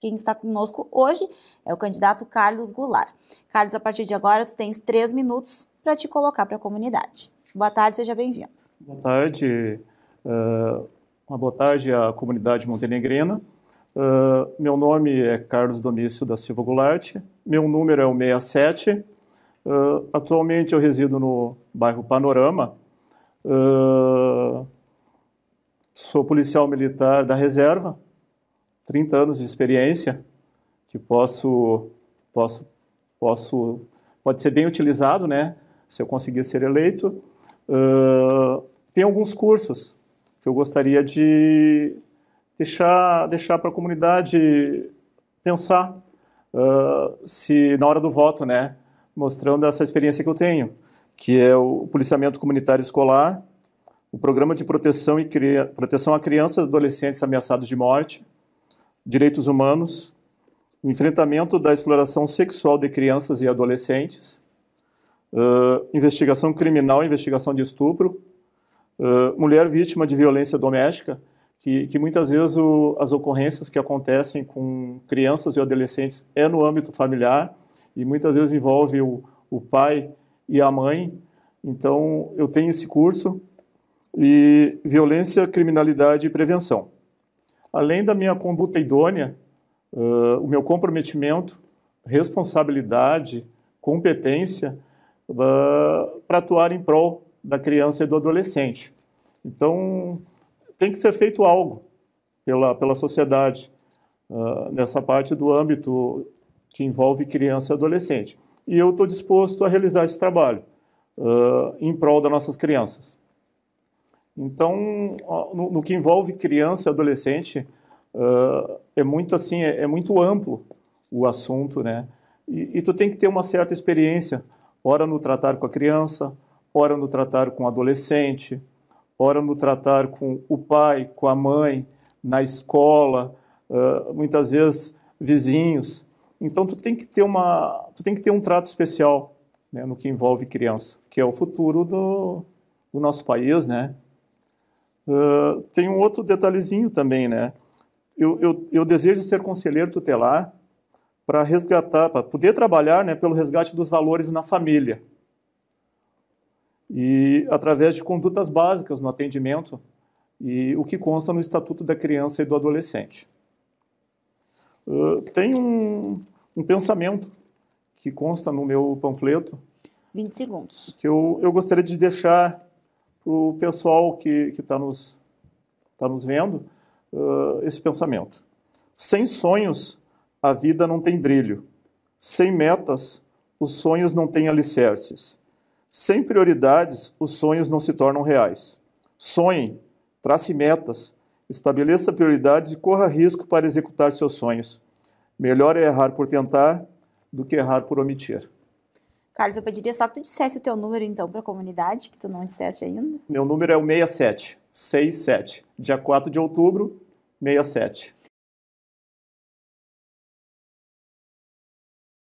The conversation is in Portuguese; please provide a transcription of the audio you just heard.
Quem está conosco hoje é o candidato Carlos Goulart. Carlos, a partir de agora, tu tens três minutos para te colocar para a comunidade. Boa tarde, seja bem-vindo. Boa tarde, uh, uma boa tarde à comunidade montenegrina. Uh, meu nome é Carlos Domício da Silva Goulart, meu número é o 67. Uh, eh, atualmente eu resido no bairro Panorama. sou policial militar da reserva, 30 anos de experiência que posso, posso, posso, pode ser bem utilizado, né? Se eu conseguir ser eleito. Uh, tem alguns cursos que eu gostaria de deixar, deixar para a comunidade pensar uh, se na hora do voto, né? Mostrando essa experiência que eu tenho, que é o policiamento comunitário escolar, o programa de proteção e proteção a crianças e adolescentes ameaçados de morte, direitos humanos, enfrentamento da exploração sexual de crianças e adolescentes, uh, investigação criminal, investigação de estupro, uh, mulher vítima de violência doméstica, que, que muitas vezes o, as ocorrências que acontecem com crianças e adolescentes é no âmbito familiar e muitas vezes envolve o, o pai e a mãe. Então, eu tenho esse curso e violência, criminalidade e prevenção além da minha conduta idônea, uh, o meu comprometimento, responsabilidade, competência uh, para atuar em prol da criança e do adolescente. Então, tem que ser feito algo pela, pela sociedade uh, nessa parte do âmbito que envolve criança e adolescente. E eu estou disposto a realizar esse trabalho em prol das nossas crianças. Então, no, no que envolve criança e adolescente, uh, é muito assim, é, é, muito amplo o assunto, né? E, e tu tem que ter uma certa experiência, ora no tratar com a criança, ora no tratar com o adolescente, ora no tratar com o pai, com a mãe, na escola, uh, muitas vezes vizinhos. Então tu tem que ter uma, tu tem que ter um trato especial né, no que envolve criança, que é o futuro do, do nosso país, né? tem um outro detalhezinho também, né? Eu, eu, eu desejo ser conselheiro tutelar para resgatar, para poder trabalhar né, pelo resgate dos valores na família. E através de condutas básicas no atendimento e o que consta no Estatuto da Criança e do Adolescente. Uh, tem um, um pensamento que consta no meu panfleto. 20 segundos. Que eu, eu gostaria de deixar o pessoal que está nos, tá nos vendo uh, esse pensamento. Sem sonhos, a vida não tem brilho. Sem metas, os sonhos não têm alicerces. Sem prioridades, os sonhos não se tornam reais. Sonhe, trace metas, estabeleça prioridades e corra risco para executar seus sonhos. Melhor é errar por tentar do que errar por omitir. Carlos, eu pediria só que tu dissesse o teu número, então, para a comunidade, que tu não disseste ainda. Meu número é o 67, 67. Dia 4 de outubro, 67.